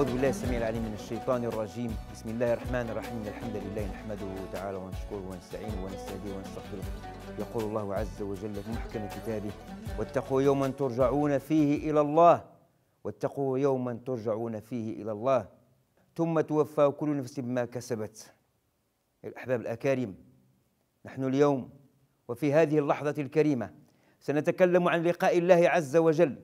أعوذ بالله السميع العليم من الشيطان الرجيم بسم الله الرحمن الرحيم الحمد لله نحمده تعالى ونشكره ونستعينه ونستهديه ونستغفره يقول الله عز وجل في محكم كتابه واتقوا يوما ترجعون فيه إلى الله واتقوا يوما ترجعون فيه إلى الله ثم توفى كل نفس بما كسبت الأحباب الأكارم نحن اليوم وفي هذه اللحظة الكريمة سنتكلم عن لقاء الله عز وجل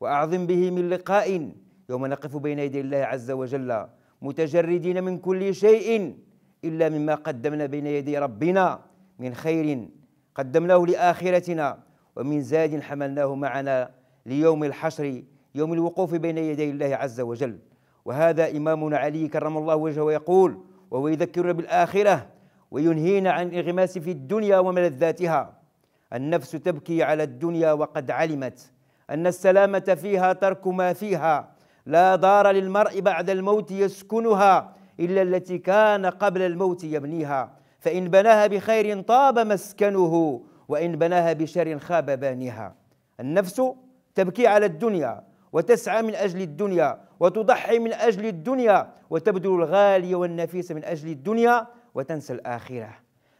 وأعظم به من لقاء يوم نقف بين يدي الله عز وجل متجردين من كل شيء إلا مما قدمنا بين يدي ربنا من خير قدمناه لآخرتنا ومن زاد حملناه معنا ليوم الحشر يوم الوقوف بين يدي الله عز وجل وهذا إمامنا علي كرم الله وجهه ويقول وهو يذكرنا بالآخرة وينهينا عن الانغماس في الدنيا وملذاتها النفس تبكي على الدنيا وقد علمت أن السلامة فيها ترك ما فيها لا دار للمرء بعد الموت يسكنها إلا التي كان قبل الموت يبنيها فإن بناها بخير طاب مسكنه وإن بناها بشر خاب بانيها النفس تبكي على الدنيا وتسعى من أجل الدنيا وتضحي من أجل الدنيا وتبذل الغالي والنفيس من أجل الدنيا وتنسى الآخرة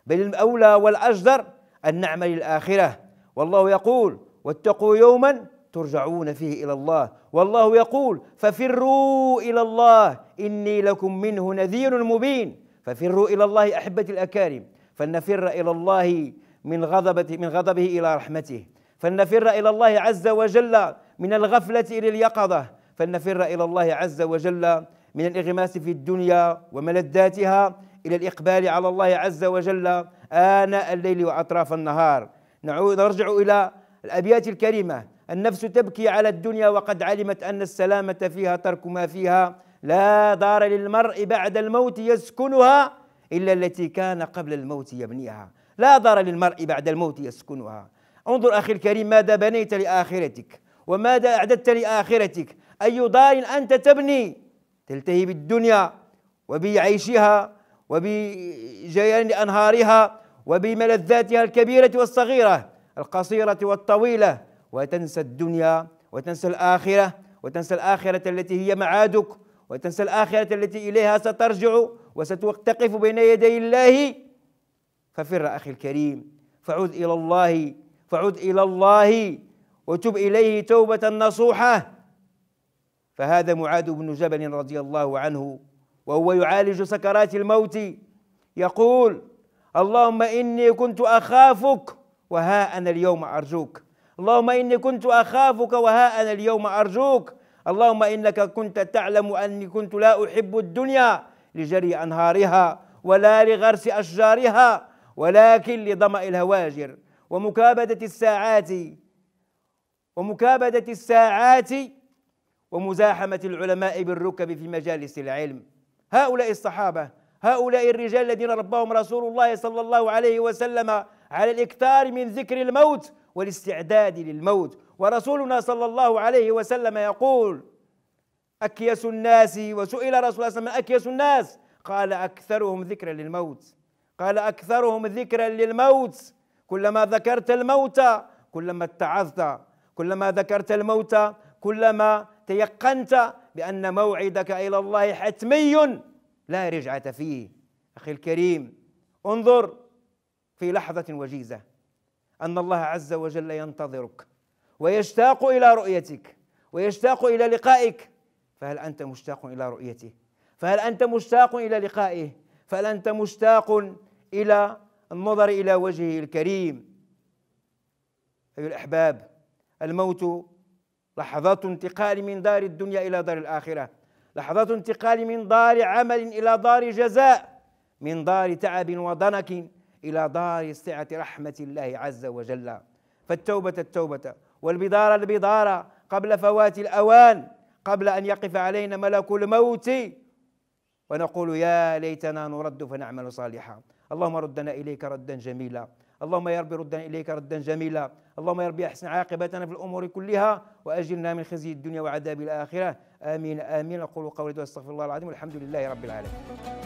بل الأولى والأجدر أن نعمل الآخرة والله يقول واتقوا يوما ترجعون فيه إلى الله والله يقول ففروا إلى الله إني لكم منه نذير مبين ففروا إلى الله أحبتي الأكارم فلنفر إلى الله من غضبه من غضبه إلى رحمته فلنفر إلى الله عز وجل من الغفلة إلى اليقظة فلنفر إلى الله عز وجل من الإغماس في الدنيا وملذاتها إلى الإقبال على الله عز وجل آناء الليل وأطراف النهار نعود نرجع إلى الأبيات الكريمة النفس تبكي على الدنيا وقد علمت أن السلامة فيها ترك ما فيها لا دار للمرء بعد الموت يسكنها إلا التي كان قبل الموت يبنيها لا دار للمرء بعد الموت يسكنها انظر أخي الكريم ماذا بنيت لآخرتك وماذا أعددت لآخرتك أي دار أنت تبني تلتهي بالدنيا وبعيشها وبجيان أنهارها وبملذاتها الكبيرة والصغيرة القصيرة والطويلة وتنسى الدنيا وتنسى الآخرة وتنسى الآخرة التي هي معادك وتنسى الآخرة التي إليها سترجع وستقف بين يدي الله ففر أخي الكريم فعد إلى الله فعد إلى الله وتب إليه توبة نصوحة فهذا معاذ بن جبل رضي الله عنه وهو يعالج سكرات الموت يقول اللهم إني كنت أخافك وها أنا اليوم أرجوك اللهم إني كنت أخافك وها أنا اليوم أرجوك اللهم إنك كنت تعلم أني كنت لا أحب الدنيا لجري أنهارها ولا لغرس أشجارها ولكن لضمأ الهواجر ومكابدة الساعات ومكابدة الساعات ومزاحمة العلماء بالركب في مجالس العلم هؤلاء الصحابة هؤلاء الرجال الذين رباهم رسول الله صلى الله عليه وسلم على الاكثار من ذكر الموت والاستعداد للموت ورسولنا صلى الله عليه وسلم يقول أكيس الناس وسئل رسول الله صلى الله عليه وسلم أكيس الناس قال أكثرهم ذكرا للموت قال أكثرهم ذكرا للموت كلما ذكرت الموت كلما اتعظت كلما ذكرت الموت كلما تيقنت بأن موعدك إلى الله حتمي لا رجعة فيه أخي الكريم انظر في لحظة وجيزة أن الله عز وجل ينتظرك ويشتاق إلى رؤيتك ويشتاق إلى لقائك فهل أنت مشتاق إلى رؤيته فهل أنت مشتاق إلى لقائه فهل أنت مشتاق إلى النظر إلى وجهه الكريم أيها الأحباب الموت لحظات انتقال من دار الدنيا إلى دار الآخرة لحظات انتقال من دار عمل إلى دار جزاء من دار تعب وضنك إلى دار سعة رحمة الله عز وجل فالتوبة التوبة والبدار البدار قبل فوات الأوان قبل أن يقف علينا ملك الموت ونقول يا ليتنا نرد فنعمل صالحا اللهم ردنا إليك ردا جميلا اللهم يا رب ردنا إليك ردا جميلا اللهم يا رب أحسن عاقبتنا في الأمور كلها وأجلنا من خزي الدنيا وعذاب الآخرة آمين آمين أقول قولي واستغفر الله العظيم والحمد لله رب العالمين